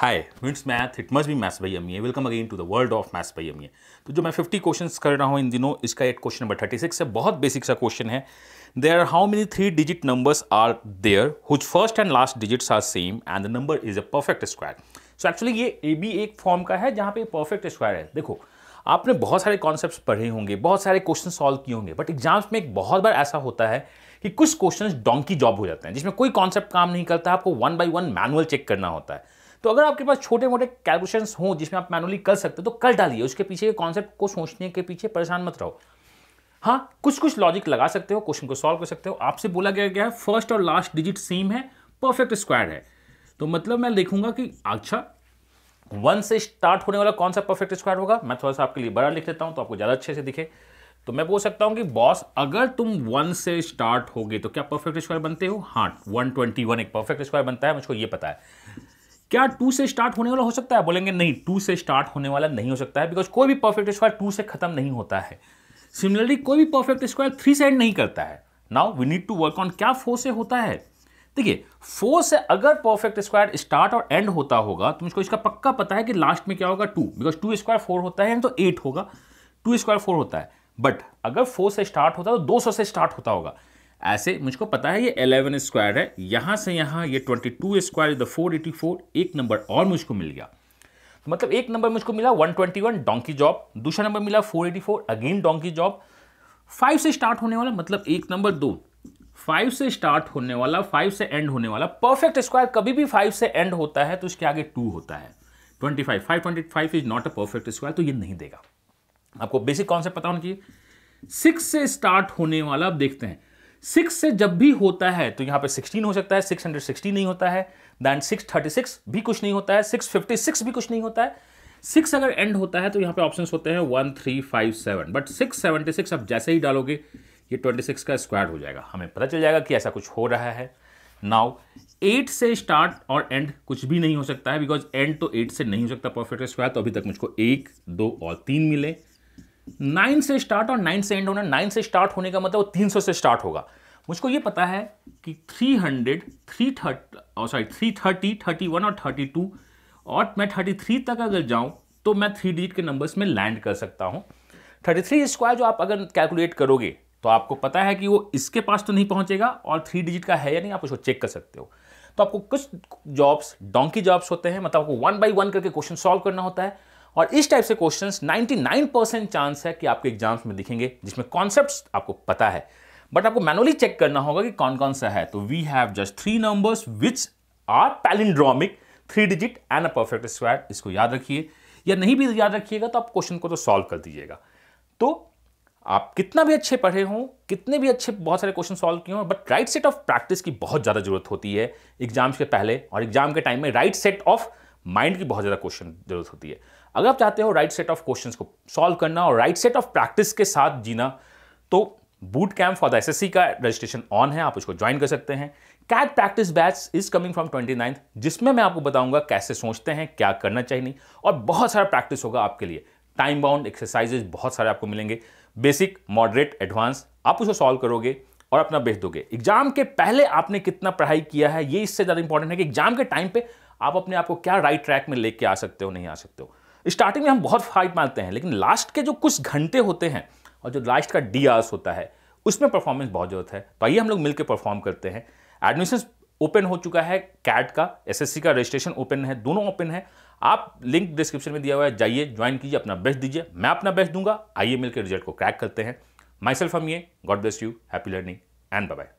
हाय मिट्स math it must be maths भाई अमी welcome again to the world of maths भाई अमी तो जो मैं 50 क्वेश्चंस कर रहा हूँ इन दिनों इसका एक क्वेश्चन नंबर 36 है बहुत बेसिक सा क्वेश्चन है are how many three digit numbers are there whose first and last digits are same and the number is a perfect square so actually ये ए बी एक फॉर्म का है जहाँ पे परफेक्ट स्क्वायर है देखो आपने बहुत सारे कॉन्सेप्ट पढ़े होंगे बहुत सारे क्वेश्चन सॉल्व किए होंगे बट एग्जाम्स में एक बहुत बार ऐसा होता है कि कुछ क्वेश्चन डोंकी जॉब हो जाते हैं जिसमें कोई कॉन्सेप्ट काम नहीं करता आपको one by one manual check करना होता है तो अगर आपके पास छोटे मोटे कैलकुलेशन हो जिसमें आप मैनुअली कर सकते हो तो कर डालिए उसके पीछे के कॉन्सेप्ट को सोचने के पीछे परेशान मत रहो हाँ कुछ कुछ लॉजिक लगा सकते हो क्वेश्चन को सॉल्व कर सकते हो आपसे बोला गया क्या है फर्स्ट और लास्ट डिजिट सेम है परफेक्ट स्क्वायर है तो मतलब मैं लिखूंगा कि अच्छा वन से स्टार्ट होने वाला कौन सा परफेक्ट स्क्वायर होगा मैं थोड़ा सा आपके लिए बड़ा लिख लेता हूं तो आपको ज़्यादा अच्छे से दिखे तो मैं बोल सकता हूं कि बॉस अगर तुम वन से स्टार्ट होगे तो क्या परफेक्ट स्क्वायर बनते हो हाँ वन ट्वेंटी वन एक परफेक्ट स्क्वायर बनता है मुझको ये पता है क्या टू से स्टार्ट होने वाला हो सकता है बोलेंगे नहीं टू से स्टार्ट होने वाला नहीं हो सकता है बिकॉज कोई भी परफेक्ट स्क्वायर टू से खत्म नहीं होता है सिमिलरली कोई भी परफेक्ट स्क्वायर थ्री से एंड नहीं करता है now we need to work on क्या फोर से होता है देखिए फोर से अगर परफेक्ट स्क्वायर स्टार्ट और एंड होता होगा तो मुझको इसका पक्का पता है कि लास्ट में क्या होगा two because two square four होता है एंड तो एट होगा टू स्क्वायर फोर होता है बट अगर फोर से स्टार्ट होता है तो दो सौ से स्टार्ट होता होगा ऐसे मुझको पता है ये एलेवन स्क्वायर है यहाँ से यहाँ ये twenty two square the four eighty four एक नंबर और मुझको मिल गया तो मतलब एक नंबर मुझको मिला one twenty one donkey job दूसरा नंबर मिला four eighty four again donkey job five से स्टार्ट होने वाला मतलब एक नंबर दो फाइव से स्टार्ट होने वाला फाइव से एंड होने वाला परफेक्ट स्क्वायर कभी भी फाइव से एंड होता है तो उसके आगे टू होता है twenty five five twenty five is not a perfect square तो ये नहीं देगा आपको बेसिक कॉन्सेप्ट पता होना चाहिए सिक्स से स्टार्ट होने वाला अब देखते हैं सिक्स से जब भी होता है तो यहां पे सिक्सटीन हो सकता है सिक्स हंड्रेड सिक्सटी नहीं होता है दैन सिक्स थर्टी सिक्स भी कुछ नहीं होता है सिक्स फिफ्टी सिक्स भी कुछ नहीं होता है सिक्स अगर एंड होता है तो यहां पे ऑप्शन होते हैं one three five seven but six seventy six आप जैसे ही डालोगे ये ट्वेंटी सिक्स का स्क्वायर हो जाएगा हमें पता चल जाएगा कि ऐसा कुछ हो रहा है नाउ एट से स्टार्ट और एंड कुछ भी नहीं हो सकता है बिकॉज एंड तो एट से नहीं हो सकता परफेक्ट स्क्वायर तो अभी तक मुझको एक दो और तीन मिले नाइन से स्टार्ट और नाइन से एंड होना नाइन से स्टार्ट होने का मतलब तीन सौ से स्टार्ट होगा मुझको ये पता है कि three hundred three thirty sorry three thirty thirty one और थर्टी टू और मैं थर्टी थ्री तक अगर जाऊं तो मैं थ्री डिजिट के नंबर्स में लैंड कर सकता हूं थर्टी थ्री स्क्वायर जो आप अगर कैलकुलेट करोगे तो आपको पता है कि वो इसके पास तो नहीं पहुंचेगा और थ्री डिजिट का है या नहीं आप उसको चेक कर सकते हो तो आपको कुछ जॉब्स डोंकी जॉब्स होते हैं मतलब आपको वन बाई वन करके क्वेश्चन सॉल्व करना होता है और इस टाइप से क्वेश्चंस 99 परसेंट चांस है कि आपके एग्जाम्स में दिखेंगे जिसमें कॉन्सेप्ट्स आपको पता है बट आपको मैनुअली चेक करना होगा कि कौन कौन सा है तो we have just three numbers which are palindromic three digit and a perfect square इसको याद रखिए या नहीं भी याद रखिएगा तो आप क्वेश्चन को तो सॉल्व कर दीजिएगा तो आप कितना भी अच्छे पढ़े हों कितने भी अच्छे बहुत सारे क्वेश्चन सॉल्व किए हों but right set of practice की बहुत ज़्यादा जरूरत होती है एग्जाम्स के पहले और एग्जाम के टाइम में राइट सेट ऑफ माइंड की बहुत ज़्यादा क्वेश्चन जरूरत होती है अगर आप चाहते हो राइट सेट ऑफ क्वेश्चंस को सॉल्व करना और राइट सेट ऑफ प्रैक्टिस के साथ जीना तो boot camp for the ace का रजिस्ट्रेशन ऑन है आप उसको ज्वाइन कर सकते हैं CAT practice batch is coming from twenty ninth जिसमें मैं आपको बताऊंगा कैसे सोचते हैं क्या करना चाहिए नहीं और बहुत सारा प्रैक्टिस होगा आपके लिए टाइम बाउंड एक्सरसाइजेज बहुत सारे आपको मिलेंगे बेसिक मॉडरेट एडवांस आप उसको सॉल्व करोगे और अपना बेच दोगे एग्जाम के पहले आपने कितना पढ़ाई किया है ये इससे ज़्यादा इंपॉर्टेंट है कि एग्जाम के टाइम पर आप अपने आप को क्या राइट ट्रैक में लेके आ सकते हो नहीं आ सकते हो स्टार्टिंग में हम बहुत फाइट मारते हैं लेकिन लास्ट के जो कुछ घंटे होते हैं और जो लास्ट का डी आर्स होता है उसमें परफॉर्मेंस बहुत ज़रूरत है तो आइए हम लोग मिलकर परफॉर्म करते हैं एडमिशन ओपन हो चुका है कैट का एसएससी का रजिस्ट्रेशन ओपन है दोनों ओपन है आप लिंक डिस्क्रिप्शन में दिया हुआ है जाइए ज्वाइन कीजिए अपना बेस्ट दीजिए मैं अपना बेस्ट दूंगा आइए मिलकर रिजल्ट को क्रैक करते हैं माई सेल्फ हम ये God bless you happy learning and bye